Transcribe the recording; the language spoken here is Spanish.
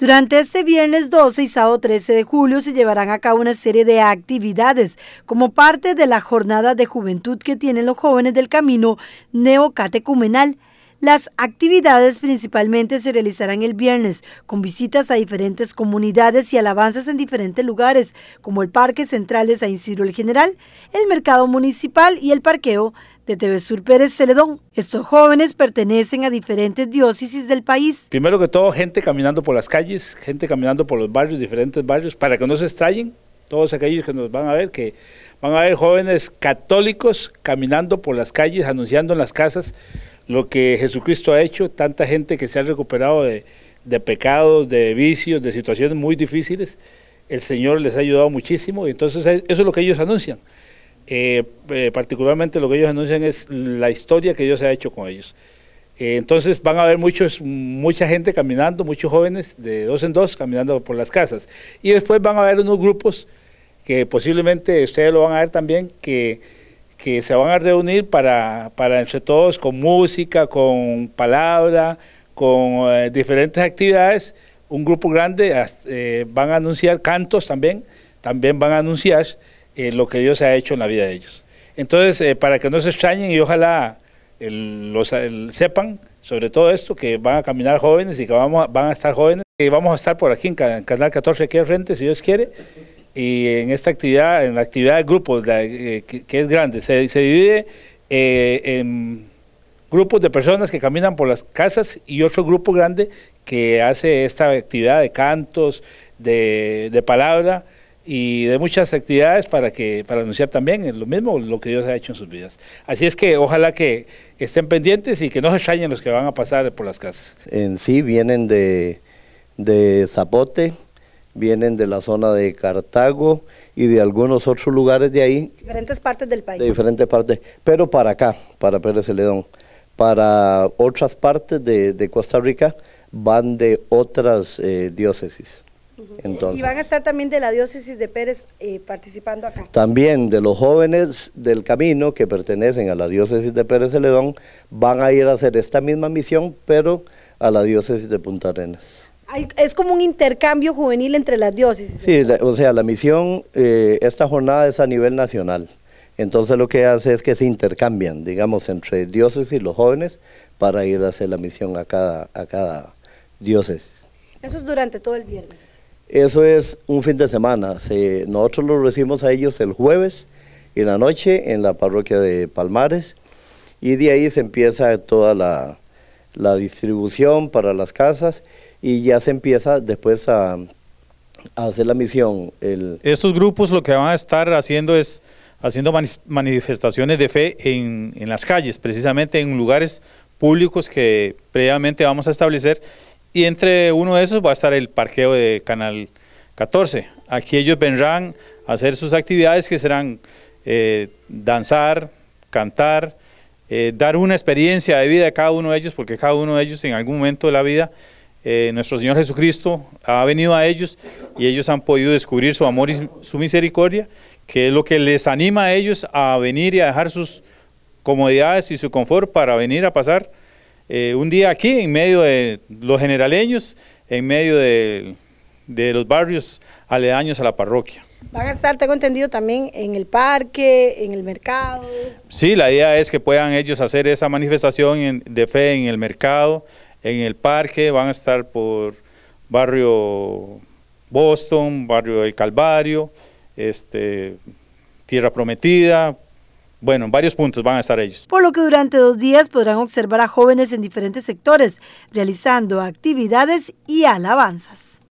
Durante este viernes 12 y sábado 13 de julio se llevarán a cabo una serie de actividades como parte de la jornada de juventud que tienen los jóvenes del camino neocatecumenal. Las actividades principalmente se realizarán el viernes, con visitas a diferentes comunidades y alabanzas en diferentes lugares, como el Parque Central de San Isidro el General, el Mercado Municipal y el Parqueo de Sur Pérez Celedón. Estos jóvenes pertenecen a diferentes diócesis del país. Primero que todo, gente caminando por las calles, gente caminando por los barrios, diferentes barrios, para que no se extrañen todos aquellos que nos van a ver, que van a ver jóvenes católicos caminando por las calles, anunciando en las casas lo que Jesucristo ha hecho, tanta gente que se ha recuperado de, de pecados, de vicios, de situaciones muy difíciles, el Señor les ha ayudado muchísimo y entonces eso es lo que ellos anuncian. Eh, eh, particularmente lo que ellos anuncian es la historia que ellos ha hecho con ellos. Eh, entonces van a ver muchos, mucha gente caminando, muchos jóvenes de dos en dos caminando por las casas. Y después van a ver unos grupos que posiblemente ustedes lo van a ver también, que, que se van a reunir para, para entre todos con música, con palabra, con diferentes actividades. Un grupo grande van a anunciar cantos también, también van a anunciar. Eh, lo que Dios ha hecho en la vida de ellos. Entonces, eh, para que no se extrañen y ojalá los, sepan sobre todo esto, que van a caminar jóvenes y que vamos, van a estar jóvenes, que vamos a estar por aquí en, Canal 14, aquí al frente, si Dios quiere, y en esta actividad, en la actividad de grupos, eh, que, es grande, se, divide en grupos de personas que caminan por las casas y otro grupo grande que hace esta actividad de cantos, de palabra, y de muchas actividades para que para anunciar también lo mismo lo que Dios ha hecho en sus vidas. Así es que ojalá que estén pendientes y que no se extrañen los que van a pasar por las casas. En sí vienen de, Zapote, vienen de la zona de Cartago y de algunos otros lugares de ahí. Diferentes partes del país. De diferentes partes, pero para acá, para Pérez Celedón. Para otras partes de, Costa Rica van de otras eh, diócesis y van a estar también de la diócesis de Pérez eh, participando acá. También de los jóvenes del camino que pertenecen a la diócesis de Pérez Celedón van a ir a hacer esta misma misión, pero a la diócesis de Punta Arenas. es como un intercambio juvenil entre las diócesis. Sí, o sea, la misión, eh, esta jornada es a nivel nacional. Entonces lo que hace es que se intercambian, digamos, entre diócesis y los jóvenes para ir a hacer la misión a cada diócesis. Eso es durante todo el viernes. Eso es un fin de semana. nosotros lo recibimos a ellos el jueves en la noche en la parroquia de Palmares y de ahí se empieza toda la, distribución para las casas y ya se empieza después a, hacer la misión. Estos grupos lo que van a estar haciendo es haciendo manifestaciones de fe en, en las calles, precisamente en lugares públicos que previamente vamos a establecer y entre uno de esos va a estar el parqueo de Canal 14. Aquí ellos vendrán a hacer sus actividades que serán eh, danzar, cantar, eh, dar una experiencia de vida a cada uno de ellos, porque cada uno de ellos en algún momento de la vida, eh, nuestro Señor Jesucristo ha venido a ellos y ellos han podido descubrir su amor y su misericordia, que es lo que les anima a ellos a venir y a dejar sus comodidades y su confort para venir a pasar eh, un día aquí, en medio de los generaleños, en medio de, los barrios aledaños a la parroquia. Van a estar, tengo entendido, también en el parque, en el mercado. Sí, la idea es que puedan ellos hacer esa manifestación de fe en el mercado, en el parque, van a estar por barrio Boston, barrio del Calvario, este, Tierra Prometida, bueno, en varios puntos van a estar ellos. Por lo que durante dos días podrán observar a jóvenes en diferentes sectores, realizando actividades y alabanzas.